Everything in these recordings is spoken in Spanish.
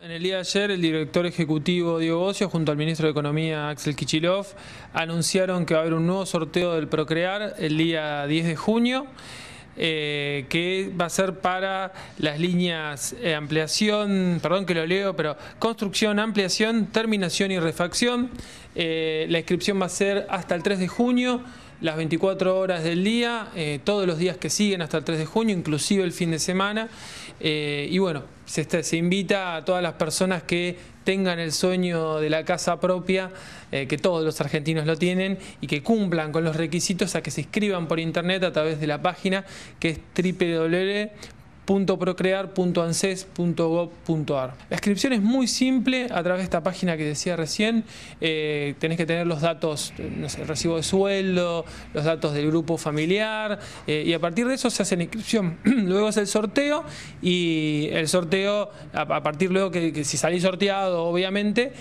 En el día de ayer, el director ejecutivo Diego ocio junto al ministro de Economía Axel Kichilov, anunciaron que va a haber un nuevo sorteo del Procrear el día 10 de junio. Eh, que va a ser para las líneas eh, ampliación, perdón que lo leo, pero construcción, ampliación, terminación y refacción. Eh, la inscripción va a ser hasta el 3 de junio las 24 horas del día, eh, todos los días que siguen hasta el 3 de junio, inclusive el fin de semana. Eh, y bueno, se, invita a todas las personas que tengan el sueño de la casa propia, eh, que todos los argentinos lo tienen, y que cumplan con los requisitos a que se inscriban por internet a través de la página que es www .procrear.anses.gov.ar. La inscripción es muy simple a través de esta página que decía recién. Eh, tenés que tener los datos, el recibo de sueldo, los datos del grupo familiar eh, y a partir de eso se hace la inscripción. luego es el sorteo y el sorteo, a, partir luego que si salís sorteado, obviamente,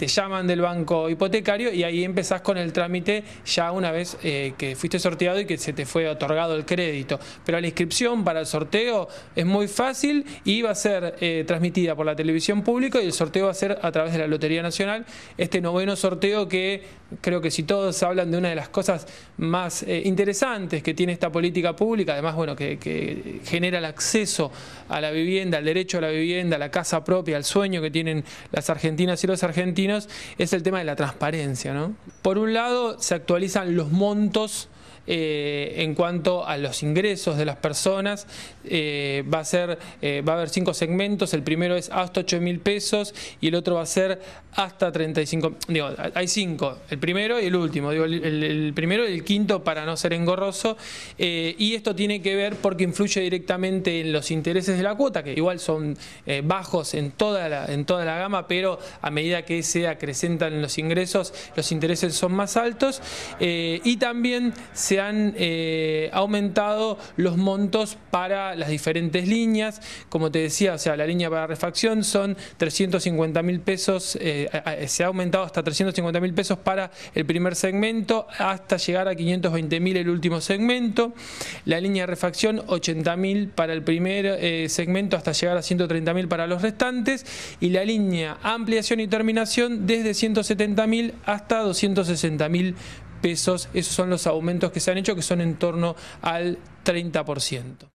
te llaman del banco hipotecario y ahí empezás con el trámite ya una vez eh, que fuiste sorteado y que se te fue otorgado el crédito. Pero la inscripción para el sorteo es muy fácil y va a ser eh, transmitida por la televisión pública y el sorteo va a ser a través de la Lotería Nacional. Este noveno sorteo que creo que si todos hablan de una de las cosas más eh, interesantes que tiene esta política pública, además bueno que genera el acceso a la vivienda, al derecho a la vivienda, a la casa propia, al sueño que tienen las argentinas y los argentinos, es el tema de la transparencia. ¿no? Por un lado, se actualizan los montos eh, en cuanto a los ingresos de las personas. Eh, va, a ser, eh, va a haber cinco segmentos, el primero es hasta 8 mil pesos y el otro va a ser hasta 35, digo, hay cinco, el primero y el último, digo, el, primero y el quinto para no ser engorroso, y esto tiene que ver porque influye directamente en los intereses de la cuota, que igual son bajos en toda, la, en toda la gama, pero a medida que se acrecentan los ingresos, los intereses son más altos, y también se han eh, aumentado los montos para las diferentes líneas. Como te decía, sea, la línea para refacción son 350 mil pesos, eh, se ha aumentado hasta 350 mil pesos para el primer segmento, hasta llegar a 520 mil el último segmento. La línea de refacción, 80 mil para el primer eh, segmento, hasta llegar a 130.000 mil para los restantes. Y la línea ampliación y terminación, desde 170 mil hasta 260 mil pesos. Esos son los aumentos que se han hecho, que son en torno al 30%.